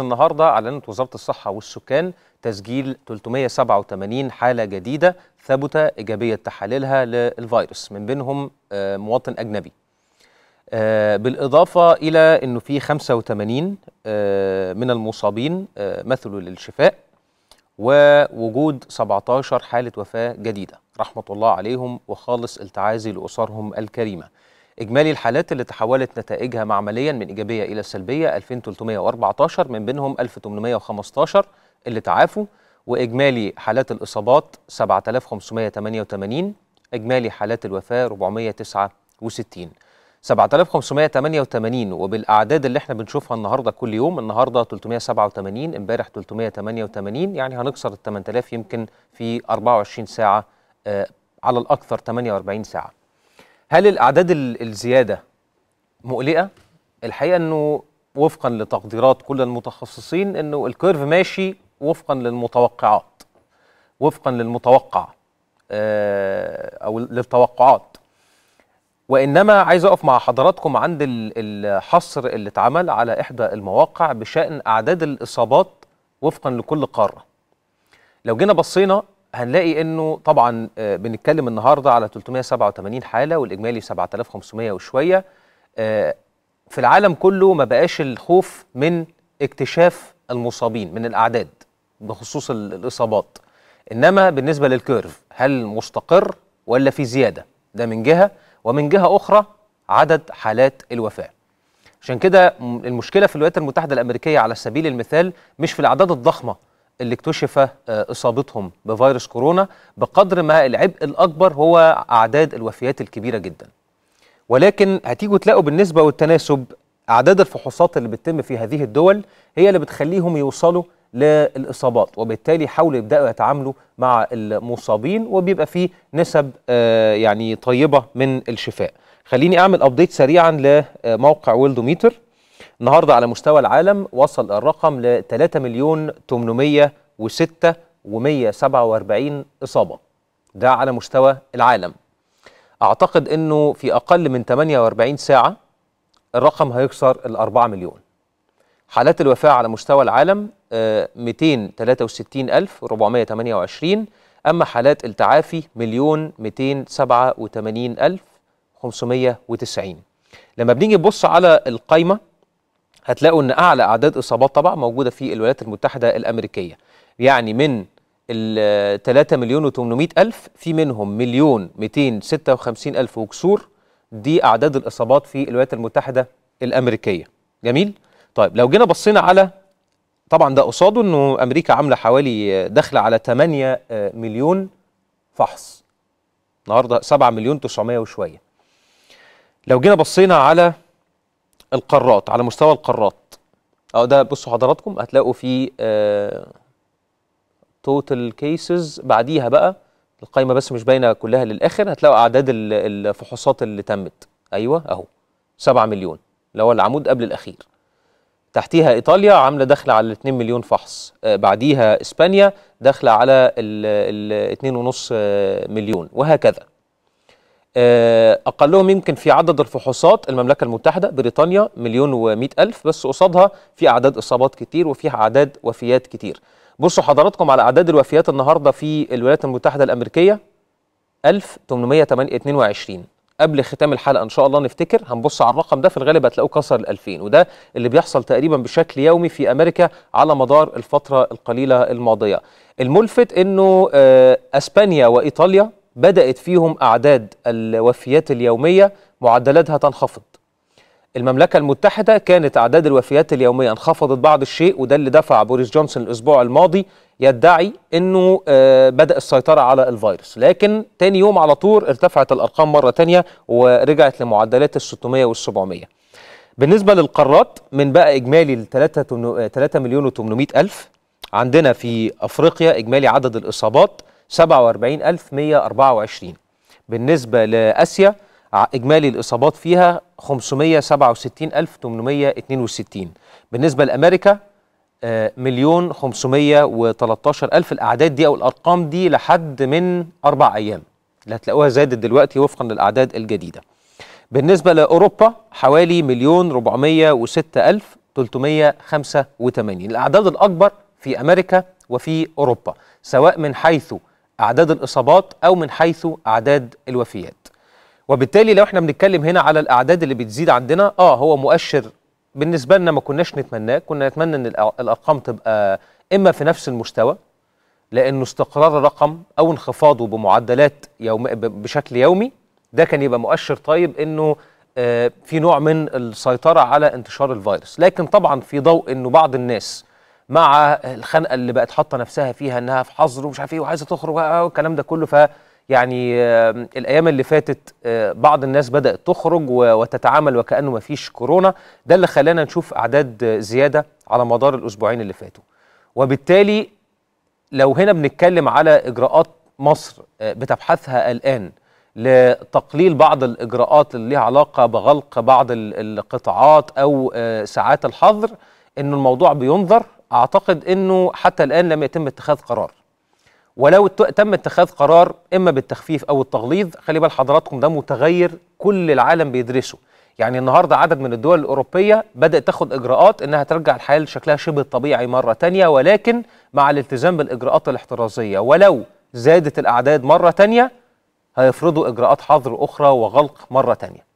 النهارده اعلنت وزاره الصحه والسكان تسجيل 387 حاله جديده ثبت ايجابيه تحاليلها للفيروس من بينهم آه، مواطن اجنبي. آه، بالاضافه الى انه في 85 آه، من المصابين مثلوا للشفاء ووجود 17 حاله وفاه جديده رحمه الله عليهم وخالص التعازي لاسرهم الكريمه. إجمالي الحالات اللي تحولت نتائجها معمليا من إيجابية إلى سلبية 2314 من بينهم 1815 اللي تعافوا وإجمالي حالات الإصابات 7588 إجمالي حالات الوفاة 469 7588 وبالاعداد اللي احنا بنشوفها النهارده كل يوم النهارده 387 امبارح 388 يعني هنكسر ال 8000 يمكن في 24 ساعه آه، على الاكثر 48 ساعه هل الاعداد الزياده مقلقه الحقيقه انه وفقا لتقديرات كل المتخصصين انه الكيرف ماشي وفقا للمتوقعات وفقا للمتوقع آه، او للتوقعات وانما عايز اقف مع حضراتكم عند الحصر اللي اتعمل على احدى المواقع بشان اعداد الاصابات وفقا لكل قاره لو جينا بصينا هنلاقي انه طبعا آه، بنتكلم النهارده على 387 حاله والاجمالي 7500 وشويه آه، في العالم كله ما بقاش الخوف من اكتشاف المصابين من الاعداد بخصوص الاصابات انما بالنسبه للكيرف هل مستقر ولا في زياده ده من جهه ومن جهه اخرى عدد حالات الوفاه عشان كده المشكله في الولايات المتحده الامريكيه على سبيل المثال مش في الاعداد الضخمه اللي اكتشف آه، اصابتهم بفيروس كورونا بقدر ما العبء الاكبر هو اعداد الوفيات الكبيره جدا ولكن هتيجوا تلاقوا بالنسبه والتناسب اعداد الفحوصات اللي بتتم في هذه الدول هي اللي بتخليهم يوصلوا للاصابات وبالتالي يحاولوا يبداوا يتعاملوا مع المصابين وبيبقى في نسب آه، يعني طيبه من الشفاء خليني اعمل ابديت سريعا لموقع ويلدوميتر النهارده على مستوى العالم وصل الرقم ل 3 مليون 806 و147 إصابة ده على مستوى العالم أعتقد أنه في أقل من 48 ساعة الرقم هيكسر ال 4 مليون حالات الوفاة على مستوى العالم 263428 آه، أما حالات التعافي مليون 287590 لما بنيجي نبص على القايمة هتلاقوا ان اعلى اعداد اصابات طبعا موجوده في الولايات المتحده الامريكيه يعني من ال 3 مليون و800 الف في منهم مليون 256 الف وكسور دي اعداد الاصابات في الولايات المتحده الامريكيه جميل طيب لو جينا بصينا على طبعا ده قصاده انه امريكا عامله حوالي داخله على 8 مليون فحص النهارده 7 مليون 900 وشويه لو جينا بصينا على القارات على مستوى القارات اه ده بصوا حضراتكم هتلاقوا في توتال آه، كيسز بعديها بقى القايمه بس مش باينه كلها للاخر هتلاقوا اعداد الفحوصات اللي تمت ايوه اهو 7 مليون اللي هو العمود قبل الاخير تحتيها ايطاليا عامله داخله على 2 مليون فحص آه، بعديها اسبانيا داخله على ال 2.5 آه، مليون وهكذا آه، اقلهم يمكن في عدد الفحوصات المملكه المتحده بريطانيا مليون و الف بس قصادها في اعداد اصابات كتير وفيها اعداد وفيات كتير بصوا حضراتكم على اعداد الوفيات النهارده في الولايات المتحده الامريكيه 1822 قبل ختام الحلقه ان شاء الله نفتكر هنبص على الرقم ده في الغالب هتلاقوه كسر الألفين 2000 وده اللي بيحصل تقريبا بشكل يومي في امريكا على مدار الفتره القليله الماضيه الملفت انه آه، اسبانيا وايطاليا بدأت فيهم أعداد الوفيات اليومية معدلاتها تنخفض المملكة المتحدة كانت أعداد الوفيات اليومية انخفضت بعض الشيء وده اللي دفع بوريس جونسون الأسبوع الماضي يدعي أنه آه، بدأ السيطرة على الفيروس لكن تاني يوم على طول ارتفعت الأرقام مرة تانية ورجعت لمعدلات ال 600 وال 700 بالنسبة للقارات من بقى إجمالي ل 3 آه، مليون و 800 ألف عندنا في أفريقيا إجمالي عدد الإصابات 47124 بالنسبة لآسيا إجمالي الإصابات فيها 567862 بالنسبة لأمريكا آه، مليون 513 ألف الأعداد دي أو الأرقام دي لحد من أربع أيام اللي هتلاقوها زادت دلوقتي وفقا للأعداد الجديدة بالنسبة لأوروبا حوالي مليون 406 ألف 385 الأعداد الأكبر في أمريكا وفي أوروبا سواء من حيث أعداد الإصابات أو من حيث أعداد الوفيات وبالتالي لو احنا بنتكلم هنا على الأعداد اللي بتزيد عندنا آه هو مؤشر بالنسبة لنا ما كناش نتمناه كنا نتمنى أن الأرقام تبقى إما في نفس المستوى لأنه استقرار الرقم أو انخفاضه بمعدلات يوم بشكل يومي ده كان يبقى مؤشر طيب أنه آه، في نوع من السيطرة على انتشار الفيروس لكن طبعا في ضوء أنه بعض الناس مع الخنقه اللي بقت حاطه نفسها فيها انها في حظر ومش عارف ايه وعايزه تخرج والكلام ده كله ف يعني الايام اللي فاتت آه، بعض الناس بدات تخرج وتتعامل وكانه ما فيش كورونا ده اللي خلانا نشوف اعداد زياده على مدار الاسبوعين اللي فاتوا وبالتالي لو هنا بنتكلم على اجراءات مصر آه، بتبحثها الان لتقليل بعض الاجراءات اللي ليها علاقه بغلق بعض القطاعات او آه، ساعات الحظر ان الموضوع بينظر اعتقد انه حتى الان لم يتم اتخاذ قرار ولو تم اتخاذ قرار اما بالتخفيف او التغليظ خلي بال حضراتكم ده متغير كل العالم بيدرسه يعني النهارده عدد من الدول الاوروبيه بدات تاخد اجراءات انها ترجع الحياه لشكلها شبه الطبيعي مره تانية ولكن مع الالتزام بالاجراءات الاحترازيه ولو زادت الاعداد مره تانية هيفرضوا اجراءات حظر اخرى وغلق مره تانية